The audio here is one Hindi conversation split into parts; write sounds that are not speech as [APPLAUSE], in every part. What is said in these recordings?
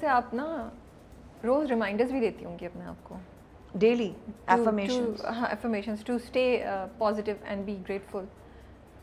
से आप ना रोज़ रिमाइंडर्स भी देती होंगी अपने आप को डेली एफर्मेशन हाँ to stay positive and be grateful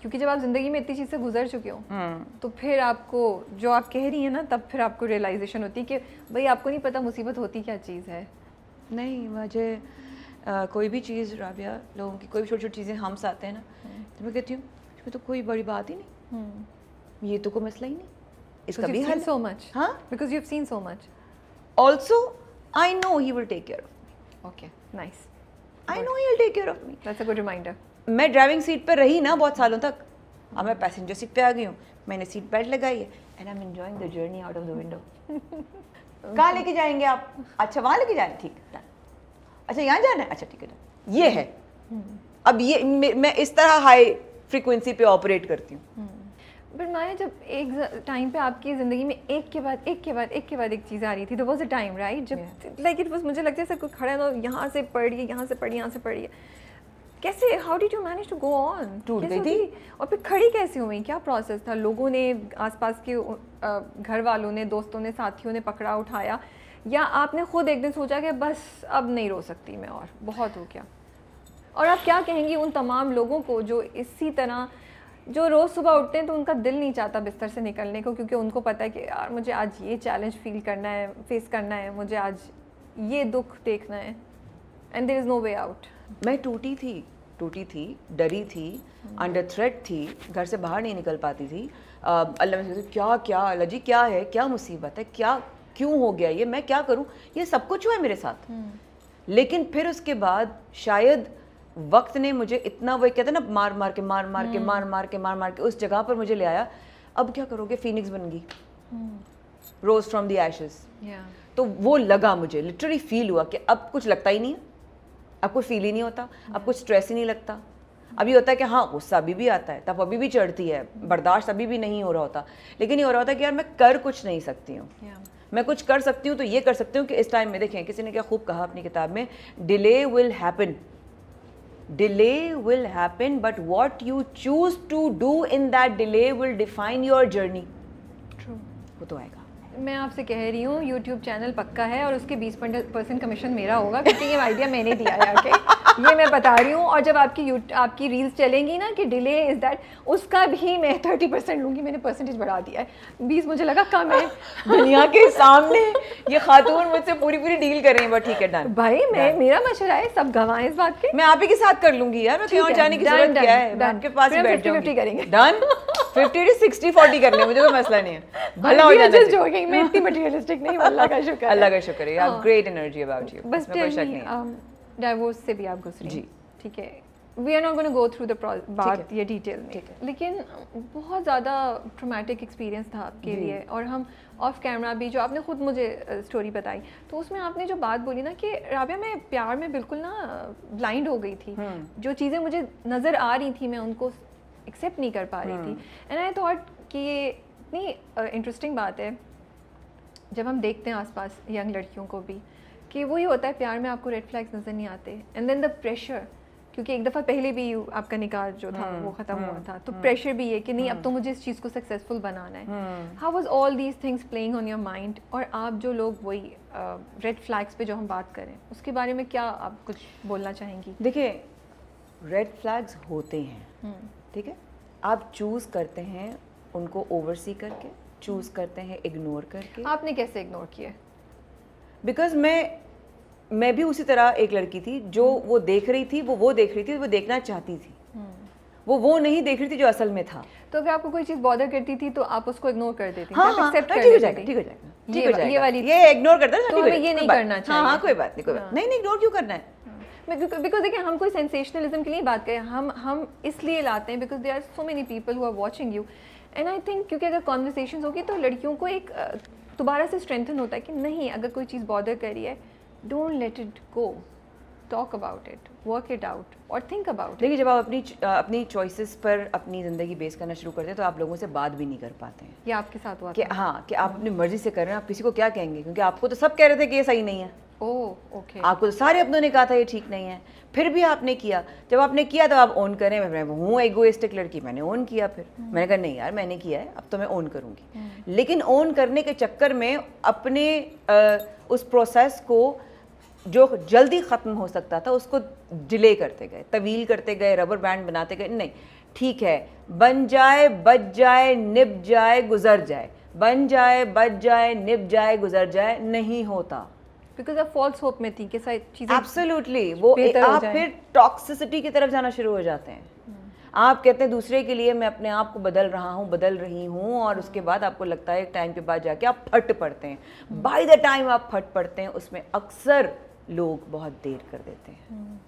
क्योंकि जब आप ज़िंदगी में इतनी चीज़ से गुजर चुके हो hmm. तो फिर आपको जो आप कह रही हैं ना तब फिर आपको रियलाइजेशन होती है कि भाई आपको नहीं पता मुसीबत होती क्या चीज़ है नहीं मुझे कोई भी चीज़ राबिया लोगों की कोई भी छोटी छोटी चीज़ें हम्स आते हैं ना हम्म। तो मैं कहती हूँ तो कोई बड़ी बात ही नहीं हम्म। ये तो कोई मसला ही नहीं इसका भी हल सो मच हाँ because you have seen so much also I know he will take care of okay nice I know he will take care of me that's a good reminder मैं ड्राइविंग सीट पर रही ना बहुत सालों तक अब मैं पैसेंजर सीट पे आ गई हूँ मैंने सीट बेल्ट लगाई है and I am enjoying the journey out of the window कहाँ लेके जाएंगे आप अच्छा वहाँ लेके जाए ठीक अच्छा यहाँ जाना है अच्छा ठीक है ये है हम्म। अब ये मैं इस तरह हाई फ्रिक्वेंसी पे ऑपरेट करती हूँ हम्म। बट माया जब एक टाइम पे आपकी ज़िंदगी में एक के बाद एक के बाद एक के बाद एक चीज़ आ रही थी तो वॉज अ टाइम राइट जब लाइक इट वॉज मुझे लगता है सर कोई खड़ा ना यहाँ से पढ़िए यहाँ से पढ़िए यहाँ से पढ़िए कैसे how did you manage to go on टूट गई थी और फिर खड़ी कैसे हुई क्या प्रोसेस था लोगों ने आसपास के घर वालों ने दोस्तों ने साथियों ने पकड़ा उठाया या आपने खुद एक दिन सोचा कि बस अब नहीं रो सकती मैं और बहुत हो गया और आप क्या कहेंगी उन तमाम लोगों को जो इसी तरह जो रोज़ सुबह उठते हैं तो उनका दिल नहीं चाहता बिस्तर से निकलने को क्योंकि उनको पता है कि यार मुझे आज ये चैलेंज फील करना है फेस करना है मुझे आज ये दुख देखना है and there is no way out मैं टूटी थी टूटी थी डरी थी अंडर हम्म। थ्रेट थी घर से बाहर नहीं निकल पाती थी अल्लाह में क्या क्या अल्लाह जी क्या है क्या मुसीबत है क्या क्यों हो गया ये मैं क्या करूँ ये सब कुछ हुआ है मेरे साथ हम्म। लेकिन फिर उसके बाद शायद वक्त ने मुझे इतना वो कहते ना मार मार के मार मार के हम्म। मार मार के मार मार के उस जगह पर मुझे ले आया अब क्या करोगे फिनिक्स बन गई रोज फ्रॉम दी एशेज तो वो लगा मुझे लिटरली फील हुआ कि अब कुछ लगता ही नहीं है अब कुछ फील ही नहीं होता अब कुछ स्ट्रेस ही नहीं लगता अभी होता है कि हाँ गुस्सा अभी भी आता है तब अभी भी चढ़ती है बर्दाश्त अभी भी नहीं हो रहा होता लेकिन ये हो रहा होता है कि यार मैं कर कुछ नहीं सकती हूँ मैं कुछ कर सकती हूँ तो ये कर सकती हूँ कि इस टाइम में देखें किसी ने क्या खूब कहा अपनी किताब में delay will happen delay will happen but what you choose to do in that delay will define your journey true वो तो आएगा मैं आपसे कह रही हूँ यूट्यूब चैनल पक्का है और उसके 20 परसेंट कमीशन मेरा होगा क्योंकि ये आइडिया मैंने दिया है ओके ये मैं बता रही हूँ और जब आपकी आपकी रील्स चलेंगी ना कि डिले इज़ दैट उसका भी मैं थर्टी परसेंट लूँगी मैंने परसेंटेज बढ़ा दिया है बीस मुझे लगा कम है दुनिया के सामने ये खातून मुझसे पूरी पूरी डील कर रही है बट ठीक है डन भाई मैं मेरा मशरा है सब गवाह इस बात के मैं आप ही के साथ कर लूँगी यार मैं क्यों जाने की जरूरत क्या है आपके पास ही बैठ जाऊंगी करेंगे done fifty to sixty forty कर लें मुझे कोई मसला नहीं है [LAUGHS] भला हो मैं इतनी मटेरियलिस्टिक नहीं अल्लाह का [LAUGHS] शुक्र अल्लाह का शुक्र है आप ग्रेट एनर्जी अबाउट यू बस कोई शक नहीं डाइवोर्स से भी आप घुस रही जी ठीक है we are not going go through the बात ये डिटेल में लेकिन बहुत ज़्यादा ट्रोमेटिक एक्सपीरियंस था आपके लिए और हम ऑफ कैमरा भी जो आपने खुद मुझे स्टोरी बताई तो उसमें आपने जो बात बोली ना कि राबिया मैं प्यार में बिल्कुल ना ब्लाइंड हो गई थी हम्म। जो चीज़ें मुझे नज़र आ रही थी मैं उनको एक्सेप्ट नहीं कर पा रही थी एंड आई थॉट कि ये इतनी इंटरेस्टिंग बात है जब हम देखते हैं आसपास यंग लड़कियों को भी कि वही होता है प्यार में आपको रेड फ्लैग्स नज़र नहीं आते एंड देन द प्रेशर क्योंकि एक दफ़ा पहले भी आपका निकाह जो था hmm. वो ख़त्म hmm. हुआ हम्म, था तो प्रेशर हम्म, भी है कि नहीं hmm. अब तो मुझे इस चीज़ को सक्सेसफुल बनाना है how was all these things playing on your mind और आप जो लोग वही रेड फ्लैग्स पे जो हम बात करें उसके बारे में क्या आप कुछ बोलना चाहेंगी देखिए रेड फ्लैग्स होते हैं ठीक है आप चूज़ करते हैं उनको ओवरसी करके चूज़ करते हैं इग्नोर करके आपने कैसे इग्नोर किया बिकॉज मैं मैं भी उसी तरह एक लड़की थी जो हम्म। वो देख रही थी वो वो देख रही थी वो देखना चाहती थी हम्म। वो वो नहीं देख रही थी जो असल में था तो अगर आपको कोई चीज बॉडर करती थी तो आप उसको इग्नोर कर देती हाँ, हाँ, हाँ ठीक हो जाएगा ठीक हो जाएगा ठीक हो जाएगा ये वाली ये इग्नोर करता है तो हमें ये नहीं करना हाँ, हाँ, चाहिए हाँ कोई बात नहीं कोई बात नहीं इग्नोर क्यों करना है हम्म। बिकॉज देखिए हम कोई सेंसेशनलिज्म के लिए बात करें हम हम इसलिए लाते हैं because they are so many people who are you and I think क्योंकि अगर कॉन्वर्सेशन होगी तो लड़कियों को एक दोबारा से स्ट्रेंथन होता है कि नहीं अगर कोई चीज़ बॉर्डर करी है don't let it go talk about it work it out और थिंक अबाउट देखिए जब आप अपनी अपनी चॉइसेस पर अपनी ज़िंदगी बेस करना शुरू करते हैं तो आप लोगों से बात भी नहीं कर पाते हैं ये आपके साथ हुआ कि हाँ कि आप अपनी मर्जी से कर रहे हैं आप किसी को क्या कहेंगे क्योंकि आपको तो सब कह रहे थे कि ये सही नहीं है ओह ओके okay. आपको तो सारे अपनों ने कहा था ये ठीक नहीं है फिर भी आपने किया जब आपने किया तो आप ओन करें मैं हूँ एगोइस्टिक लड़की मैंने ओन किया फिर hmm. मैंने कहा नहीं यार मैंने किया है अब तो मैं ओन करूँगी hmm. लेकिन ओन करने के चक्कर में अपने आ, उस प्रोसेस को जो जल्दी ख़त्म हो सकता था उसको डिले करते गए तवील करते गए रबर बैंड बनाते गए नहीं ठीक है बन जाए बच जाए निप जाए गुजर जाए बन जाए बच जाए निप जाए गुजर जाए नहीं होता बिकॉज आप फॉल्स होप में थी कि सारी एब्सोल्युटली वो आप फिर टॉक्सिसिटी की तरफ जाना शुरू हो जाते हैं आप कहते हैं दूसरे के लिए मैं अपने आप को बदल रहा हूँ बदल रही हूँ और उसके बाद आपको लगता है एक टाइम के बाद जाके आप फट पड़ते हैं बाय द टाइम आप फट पड़ते हैं उसमें अक्सर लोग बहुत देर कर देते हैं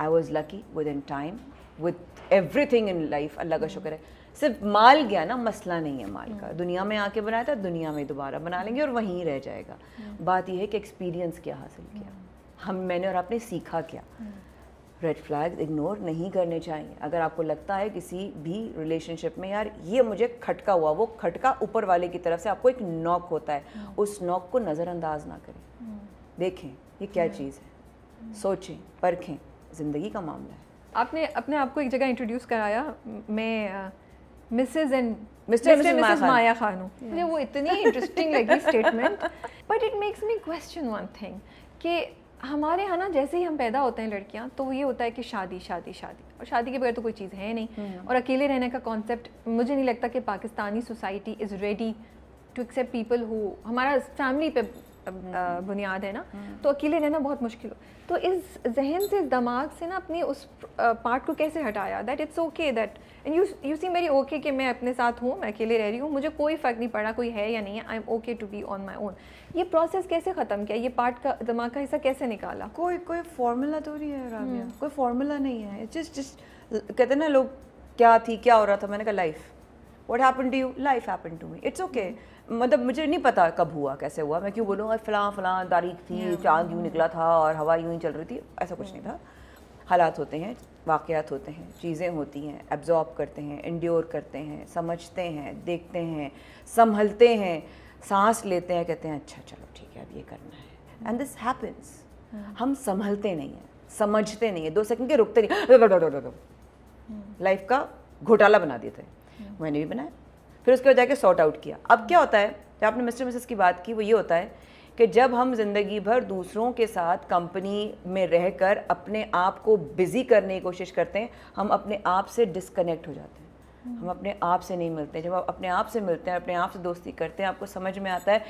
I was lucky with in time with everything in life अल्लाह का शुक्र है सिर्फ माल गया ना मसला नहीं है माल का हम्म। दुनिया में आके बनाया था दुनिया में दोबारा बना लेंगे और वहीं रह जाएगा हम्म। बात यह है कि एक्सपीरियंस क्या हासिल किया हम्म। हम मैंने और आपने सीखा क्या रेड फ्लैग इग्नोर नहीं करने चाहिए अगर आपको लगता है किसी भी रिलेशनशिप में यार ये मुझे खटका हुआ वो खटका ऊपर वाले की तरफ से आपको एक नॉक होता है उस नॉक को नज़रअंदाज ना करें देखें ये क्या चीज़ है सोचें परखें ज़िंदगी का मामला है आपने अपने आप को एक जगह इंट्रोड्यूस कराया मैं Mrs and Mr Mrs Maya Khan हूँ मुझे वो इतनी इंटरेस्टिंग [LAUGHS] लगी statement but it makes me question one thing कि हमारे यहाँ ना जैसे ही हम पैदा होते हैं लड़कियाँ तो ये होता है कि शादी शादी शादी और शादी के बगैर तो कोई चीज़ है नहीं हम्म। और अकेले रहने का कॉन्सेप्ट मुझे नहीं लगता कि Pakistani society is ready to accept people हो हमारा फैमिली पे हम्म, हम्म। बुनियाद है ना हम्म। तो अकेले रहना बहुत मुश्किल हो तो इस जहन से इस दिमाग से ना अपने उस पार्ट को कैसे हटाया that it's okay that you you see मेरी ओके कि मैं अपने साथ हूँ मैं अकेले रह रही हूँ मुझे कोई फ़र्क नहीं पड़ा कोई है या नहीं है I am okay to be on my own ये प्रोसेस कैसे ख़त्म किया ये पार्ट का दिमाग का हिस्सा कैसे निकाला कोई कोई फार्मूला तो नहीं है राबिया कोई फार्मूला नहीं है जस्ट जस्ट कहते ना लोग क्या थी क्या हो रहा था मैंने कहा life what happen to you life happen to me it's okay मतलब मुझे नहीं पता कब हुआ कैसे हुआ मैं क्यों बोलूँगा फ़लाँ फ़लाँ तारीख थी चांद यूँ निकला था और हवा यूँ ही चल रही थी ऐसा कुछ नहीं था हालात होते हैं वाक़ात होते हैं चीज़ें होती हैं एब्जॉर्ब करते हैं इंड्योर करते हैं समझते हैं देखते हैं संभलते हैं सांस लेते हैं कहते हैं अच्छा चलो ठीक है अब ये करना है एंड दिस हैपन्स हम संभलते नहीं हैं समझते नहीं हैं दो सेकंड के रुकते नहीं लाइफ hmm. का घोटाला बना देते हैं hmm. मैंने भी बनाया फिर उसके बजाय सॉर्ट आउट किया अब क्या होता है जब आपने मिस्टर मिसेस की बात की वो ये होता है कि जब हम ज़िंदगी भर दूसरों के साथ कंपनी में रहकर अपने आप को बिज़ी करने की कोशिश करते हैं हम अपने आप से डिस्कनेक्ट हो जाते हैं हम्म। हम अपने आप से नहीं मिलते जब आप अपने आप से मिलते हैं अपने आप से दोस्ती करते हैं आपको समझ में आता है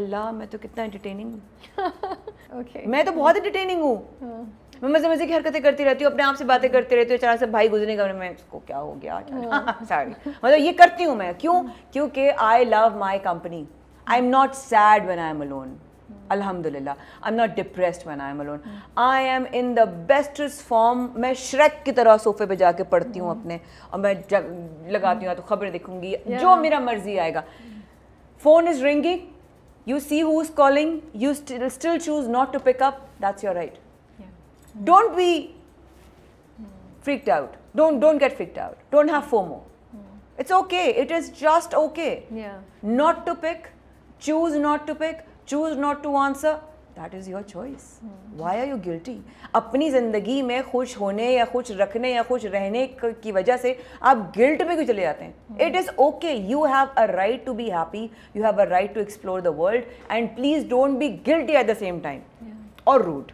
अल्लाह मैं तो कितना एंटरटेनिंग हूँ [LAUGHS] okay. मैं तो बहुत एंटरटेनिंग हूँ हाँ। मैं मजे मजे की हरकतें करती रहती हूँ अपने आप से बातें करती रहती हूँ अचानक से भाई गुजरने का मैं इसको क्या हो गया सॉरी हाँ। [LAUGHS] मतलब ये करती हूँ मैं क्यों हम्म। क्योंकि I love my company I am not sad one I am alone अलहमदिल्ला I am not depressed one I am alone I am in the best form मैं श्रेक की तरह सोफे पे जाके पढ़ती हूँ हम्म। अपने और मैं लगाती हूँ तो खबरें देखूंगी जो मेरा मर्जी आएगा phone is ringing you see who is calling you still choose not to pick up that's your right don't be freaked out. Don't don't get freaked out. Don't have FOMO. Hmm. It's okay. It is just okay. Yeah. Not to pick, choose not to pick, choose not to answer. That is your choice why are you guilty अपनी ज़िंदगी में खुश होने या खुश रखने या खुश रहने की वजह से आप गिल्ट में क्यों चले जाते हैं it is okay you have a right to be happy you have a right to explore the world and please don't be guilty at the same time और rude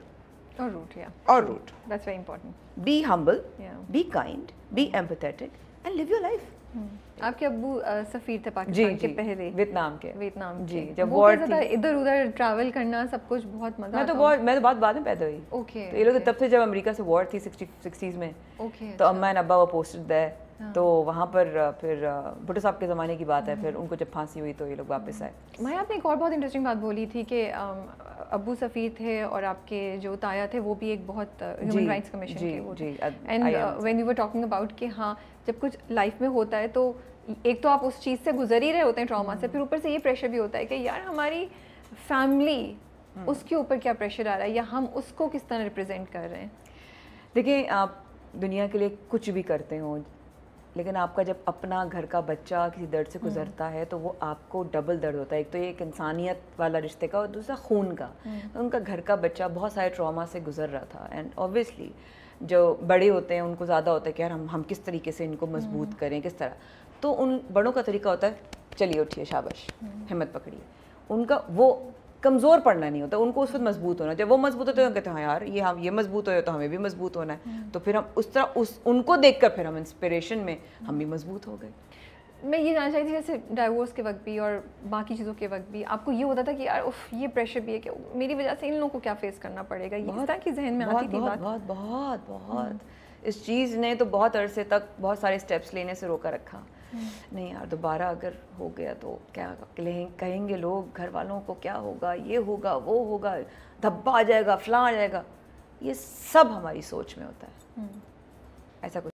Or root yeah. Or root That's very important. Be humble, yeah. be kind, be mm. empathetic, and live your life. Mm. आपके अबू सफ़ीर थे पाकिस्तान के पहले वियतनाम के वियतनाम जी जब वॉर थी इधर उधर ट्रैवल करना सब कुछ बहुत मजा मैं तो वॉर मैं तो बहुत बाद में पैदा हुई ओके तो ये लोग तो तब से जब अमेरिका से वॉर थी सिक्सटी सिक्सटीज़ में ओके तो अच्छा। अम्मा एंड अब्बा वो पोस्टेड दैर हाँ। तो वहाँ पर फिर भुट्टो साहब के ज़माने की बात है हम्म। फिर उनको जब फांसी हुई तो ये लोग वापस हम्म। आए मैं आपने एक और बहुत इंटरेस्टिंग बात बोली थी कि अबू सफ़ी थे और आपके जो ताया थे वो भी एक बहुत ह्यूमन राइट्स कमीशन के वो and when you were talking about कि हाँ जब कुछ लाइफ में होता है तो एक तो आप उस चीज़ से गुजर ही रहे होते हैं ट्रॉमा से hmm. फिर ऊपर से ये प्रेशर भी होता है कि यार हमारी फैमिली hmm. उसके ऊपर क्या प्रेशर आ रहा है या हम उसको किस तरह रिप्रेजेंट कर रहे हैं देखिए आप दुनिया के लिए कुछ भी करते हो लेकिन आपका जब अपना घर का बच्चा किसी दर्द से हम्म। गुजरता है तो वो आपको डबल दर्द होता है एक तो एक इंसानियत वाला रिश्ते का और दूसरा खून का तो उनका घर का बच्चा बहुत सारे ट्रॉमा से गुजर रहा था एंड ऑब्वियसली जो बड़े होते हैं उनको ज़्यादा होता है कि यार हम हम किस तरीके से इनको मजबूत हम्म। करें किस तरह तो उन बड़ों का तरीका होता है चलिए उठिए शाबश हिम्मत पकड़िए उनका वो कमज़ोर पड़ना नहीं होता उनको उस वक्त मजबूत होना जब वो मजबूत होते हैं कहते हैं हाँ यार ये हम ये मजबूत हो तो हमें भी मजबूत होना है हम्म। तो फिर हम उस तरह उस उनको देख कर फिर हम इंस्परेशन में हम भी मजबूत हो गए मैं ये जानना चाहती थी जैसे डाइवोर्स के वक्त भी और बाकी चीज़ों के वक्त भी आपको ये होता था कि यार उफ ये प्रेशर भी है कि मेरी वजह से इन लोगों को क्या फेस करना पड़ेगा ये था कि जहन में आती थी बहुत बहुत बहुत बहुत हम्म। इस चीज़ ने तो बहुत अरसे तक बहुत सारे स्टेप्स लेने से रोका रखा नहीं यार दोबारा अगर हो गया तो क्या कहेंगे लोग घर वालों को क्या होगा ये होगा वो होगा धब्बा आ जाएगा फला आ जाएगा ये सब हमारी सोच में होता है हम्म। ऐसा कुछ